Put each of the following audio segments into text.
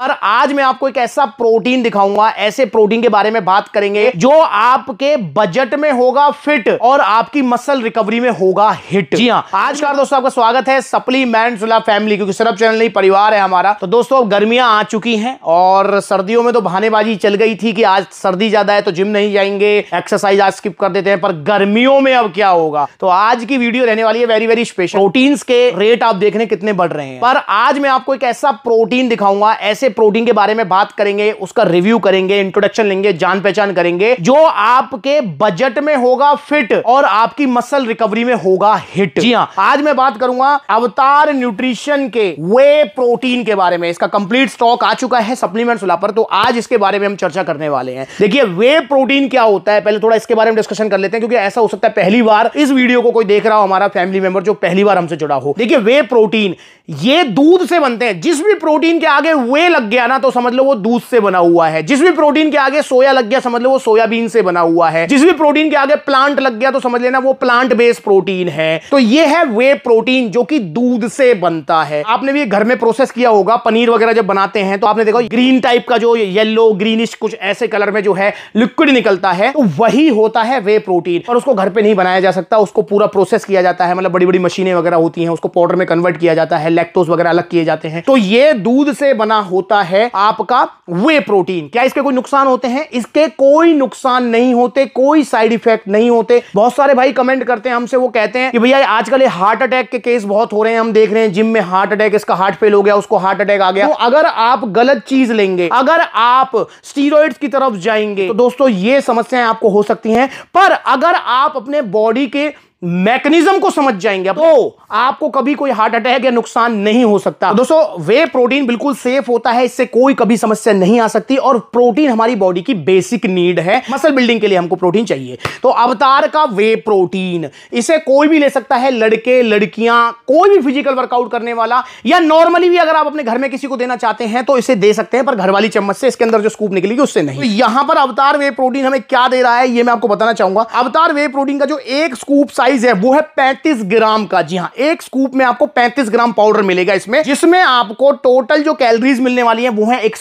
और आज मैं आपको एक ऐसा प्रोटीन दिखाऊंगा ऐसे प्रोटीन के बारे में बात करेंगे जो आपके बजट में होगा फिट और आपकी मसल रिकवरी में होगा हिट जी हाँ आज का दोस्तों आपका स्वागत है सप्लीमेंट फैमिली क्योंकि सिर्फ चैनल नहीं परिवार है हमारा तो दोस्तों अब गर्मियां आ चुकी हैं और सर्दियों में तो बहानेबाजी चल गई थी कि आज सर्दी ज्यादा है तो जिम नहीं जाएंगे एक्सरसाइज आज स्किप कर देते हैं पर गर्मियों में अब क्या होगा तो आज की वीडियो रहने वाली है वेरी वेरी स्पेशल प्रोटीन के रेट आप देख रहे कितने बढ़ रहे हैं पर आज मैं आपको एक ऐसा प्रोटीन दिखाऊंगा ऐसे प्रोटीन के बारे में बात करेंगे उसका रिव्यू करेंगे इंट्रोडक्शन लेंगे जान पहचान करेंगे जो आपके बजट में होगा फिट और आपकी मसल रिकवरी में होगा हिट जी हाँ आज मैं बात करूंगा अवतार न्यूट्रिशन के वे प्रोटीन के बारे में इसका कंप्लीट स्टॉक आ चुका है सप्लीमेंट सुला पर तो आज इसके बारे में हम चर्चा करने वाले हैं देखिए वे प्रोटीन क्या होता है पहले थोड़ा इसके बारे में डिस्कशन कर लेते हैं क्योंकि ऐसा हो सकता है पहली बार इस वीडियो को कोई देख रहा हो हमारा फैमिली मेंबर जो पहली बार हमसे जुड़ा हो देखिए वे प्रोटीन ये दूध से बनते हैं जिस भी प्रोटीन के आगे वे लग गया ना तो समझ लो वो दूध से बना हुआ है जिस भी प्रोटीन के आगे सोया लग गया समझ लो वो सोयाबीन से बना हुआ है जिस भी प्रोटीन के आगे प्लांट लग गया तो समझ लेना वो प्लांट बेस्ड प्रोटीन है तो ये है वे प्रोटीन जो कि दूध से बनता है आपने भी घर में प्रोसेस किया होगा पनीर वगैरह जब बनाते हैं तो आपने देखो ग्रीन टाइप का जो येलो ग्रीनिश कुछ ऐसे कलर में जो है लिक्विड निकलता है तो वही होता है वे प्रोटीन और उसको घर पर नहीं बनाया जा सकता उसको पूरा प्रोसेस किया जाता है मतलब बड़ी बड़ी मशीनें वगैरह होती है उसको पाउडर में कन्वर्ट किया जाता है लैक्टोज वगैरह अलग किए जाते हैं तो ये दूध से बना होता है आपका वे प्रोटीन क्या इसके कोई नुकसान होते हैं इसके कोई नुकसान नहीं होते कोई साइड इफेक्ट नहीं होते बहुत सारे भाई कमेंट करते हैं हमसे वो कहते हैं कि भैया आजकल हार्ट अटैक के केस बहुत हो रहे हैं हम देख रहे हैं जिम में हार्ट अटैक इसका हार्ट फेल हो गया उसको हार्ट अटैक आ गया तो अगर आप गलत चीज लेंगे अगर आप स्टीरोइड्स की तरफ जाएंगे तो दोस्तों ये समस्याएं आपको हो सकती हैं पर अगर आप अपने बॉडी के मैकेनिज्म को समझ जाएंगे तो आपको कभी कोई हार्ट अटैक या नुकसान नहीं हो सकता तो दोस्तों वे प्रोटीन बिल्कुल सेफ होता है इससे कोई कभी समस्या नहीं आ सकती और प्रोटीन हमारी बॉडी की बेसिक नीड है मसल बिल्डिंग के लिए हमको प्रोटीन चाहिए तो अवतार का वे प्रोटीन इसे कोई भी ले सकता है लड़के लड़कियां कोई भी फिजिकल वर्कआउट करने वाला या नॉर्मली भी अगर आप अपने घर में किसी को देना चाहते हैं तो इसे दे सकते हैं पर घर वाली चम्मच से इसके अंदर जो स्कूप निकलेगी उससे नहीं तो यहां पर अवतार वे प्रोटीन हमें क्या दे रहा है यह मैं आपको बताना चाहूंगा अवतार वे प्रोटीन का जो एक स्कूप साइज साइज है वो है 35 ग्राम का जी हाँ एक स्कूप में आपको 35 ग्राम पाउडर मिलेगा इसमें जिसमें आपको टोटल जो कैलोरीज मिलने वाली है वो है एक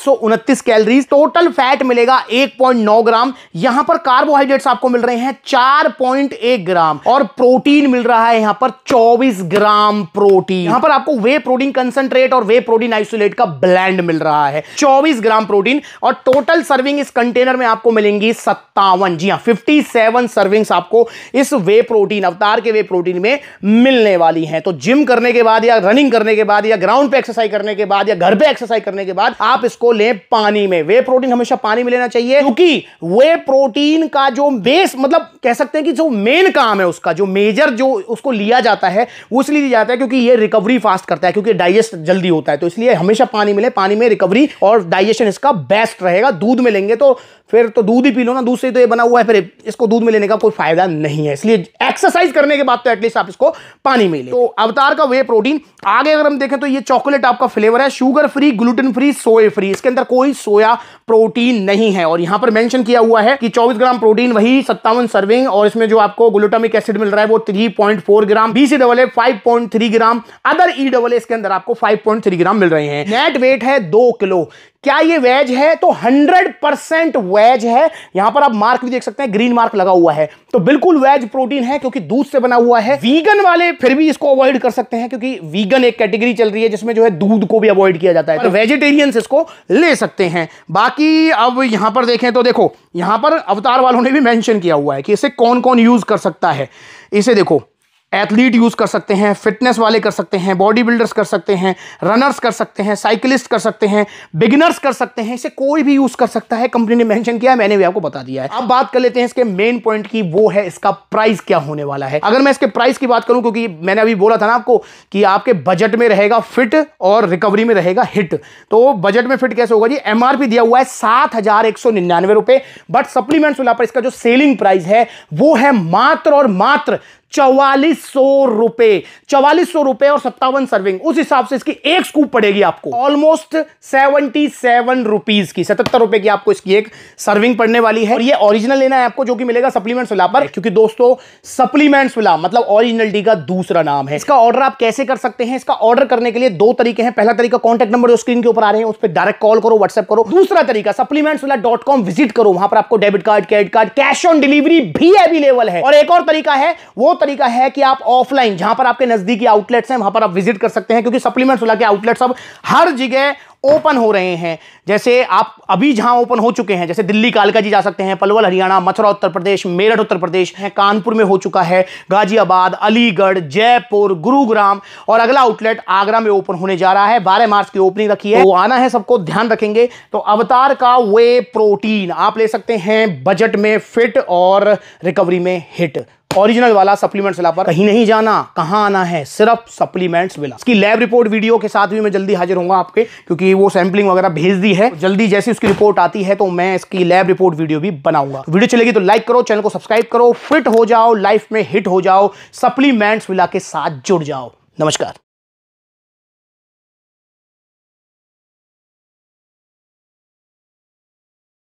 कैलोरीज टोटल फैट मिलेगा 1.9 ग्राम यहां पर कार्बोहाइड्रेट्स आपको मिल रहे हैं 4.1 ग्राम और प्रोटीन मिल रहा है यहां पर चौबीस ग्राम प्रोटीन यहां पर आपको वे प्रोटीन कंसेंट्रेट और वे प्रोटीन आइसोलेट का ब्लैंड मिल रहा है चौबीस ग्राम प्रोटीन और टोटल सर्विंग इस कंटेनर में आपको मिलेंगी सत्तावन जी हाँ फिफ्टी सर्विंग्स आपको इस वे प्रोटीन अब रफ्तार के वे प्रोटीन में मिलने वाली हैं तो जिम करने के बाद या रनिंग करने के बाद या ग्राउंड पे एक्सरसाइज करने के बाद या घर पे एक्सरसाइज करने के बाद आप इसको लें पानी में वे प्रोटीन हमेशा पानी में लेना चाहिए क्योंकि वे प्रोटीन का जो बेस मतलब कह सकते हैं कि जो मेन काम है उसका जो मेजर जो उसको लिया जाता है वो इसलिए लिया जाता है क्योंकि ये रिकवरी फास्ट करता है क्योंकि डाइजेस्ट जल्दी होता है तो इसलिए हमेशा पानी मिले पानी में रिकवरी और डाइजेशन इसका बेस्ट रहेगा दूध में लेंगे तो फिर तो दूध ही पी लो ना दूध से तो ये बना हुआ है फिर इसको दूध में लेने का कोई फायदा नहीं है इसलिए एक्सरसाइज मिनिमाइज करने के बाद तो एटलीस्ट आप इसको पानी में ले तो अवतार का वे प्रोटीन आगे अगर हम देखें तो ये चॉकलेट आपका फ्लेवर है sugar free gluten free soy free इसके अंदर कोई सोया प्रोटीन नहीं है और यहां पर मेंशन किया हुआ है कि 24 ग्राम प्रोटीन वही सत्तावन सर्विंग और इसमें जो आपको ग्लूटामिक एसिड मिल रहा है वो 3.4 gram B C double A five gram other E double इसके अंदर आपको 5.3 ग्राम मिल रहे हैं नेट वेट है दो किलो क्या ये वेज है तो 100 परसेंट वेज है यहां पर आप मार्क भी देख सकते हैं ग्रीन मार्क लगा हुआ है तो बिल्कुल वेज प्रोटीन है क्योंकि दूध से बना हुआ है वीगन वाले फिर भी इसको अवॉइड कर सकते हैं क्योंकि वीगन एक कैटेगरी चल रही है जिसमें जो है दूध को भी अवॉइड किया जाता है तो वेजिटेरियंस इसको ले सकते हैं बाकी अब यहां पर देखें तो देखो यहां पर अवतार वालों ने भी मैंशन किया हुआ है कि इसे कौन कौन यूज कर सकता है इसे देखो एथलीट यूज़ कर सकते हैं फिटनेस वाले कर सकते हैं बॉडी बिल्डर्स कर सकते हैं रनर्स कर सकते हैं साइकिलिस्ट कर सकते हैं बिगिनर्स कर सकते हैं इसे कोई भी यूज़ कर सकता है कंपनी ने मेंशन किया है मैंने भी आपको बता दिया है अब बात कर लेते हैं इसके मेन पॉइंट की वो है इसका प्राइस क्या होने वाला है अगर मैं इसके प्राइस की बात करूँ क्योंकि मैंने अभी बोला था ना आपको कि आपके बजट में रहेगा फिट और रिकवरी में रहेगा हिट तो बजट में फिट कैसे होगा जी एमआरपी दिया हुआ है सात बट सप्लीमेंट्स वाला पर इसका जो सेलिंग प्राइस है वो है मात्र और मात्र चौवालीस सौ रुपए चौवालीस सौ रुपए और सत्तावन सर्विंग उस हिसाब से इसकी एक स्कूप पड़ेगी आपको ऑलमोस्ट सेवेंटी सेवन रुपीज की सतहत्तर रुपए की आपको इसकी एक सर्विंग पड़ने वाली है और ये ओरिजिनल लेना है आपको जो कि मिलेगा सप्लीमेंट्स वाला पर क्योंकि दोस्तों सप्लीमेंट्स वाला मतलब ओरिजिनल डी का दूसरा नाम है इसका ऑर्डर आप कैसे कर सकते हैं इसका ऑर्डर करने के लिए दो तरीके हैं पहला तरीका कॉन्टेक्ट नंबर स्क्रीन के ऊपर आ रहे हैं उस पर डायरेक्ट कॉल करो व्हाट्सएप करो दूसरा तरीका सप्लीमेंट्स वाला डॉट कॉम विजिट करो वहां पर आपको debit card credit card cash on delivery भी अवेलेबल है और एक और तरीका है वो तरीका है कि आप ऑफलाइन जहां पर आपके नजदीकी आउटलेट्स हैं वहां पर आप विजिट कर सकते हैं क्योंकि सप्लीमेंट सप्लीमेंट्स के आउटलेट्स अब हर जगह ओपन हो रहे हैं जैसे आप अभी जहां ओपन हो चुके हैं जैसे दिल्ली कालका जी जा सकते हैं पलवल हरियाणा मथुरा उत्तर प्रदेश मेरठ उत्तर प्रदेश है कानपुर में हो चुका है गाजियाबाद अलीगढ़ जयपुर गुरुग्राम और अगला आउटलेट आगरा में ओपन होने जा रहा है 12 मार्च की ओपनिंग रखी है वो तो आना है सबको ध्यान रखेंगे तो अवतार का वे प्रोटीन आप ले सकते हैं बजट में फिट और रिकवरी में हिट ओरिजिनल वाला सप्लीमेंट्स विला पर कहीं नहीं जाना कहाँ आना है सिर्फ सप्लीमेंट्स विला इसकी लैब रिपोर्ट वीडियो के साथ भी मैं जल्दी हाजिर हूँ आपके क्योंकि वो सैम्पलिंग वगैरह भेज दी है जल्दी जैसी उसकी रिपोर्ट आती है तो मैं इसकी लैब रिपोर्ट वीडियो भी बनाऊंगा वीडियो तो चलेगी तो लाइक करो चैनल को सब्सक्राइब करो फिट हो जाओ लाइफ में हिट हो जाओ सप्लीमेंट्स विला के साथ जुड़ जाओ नमस्कार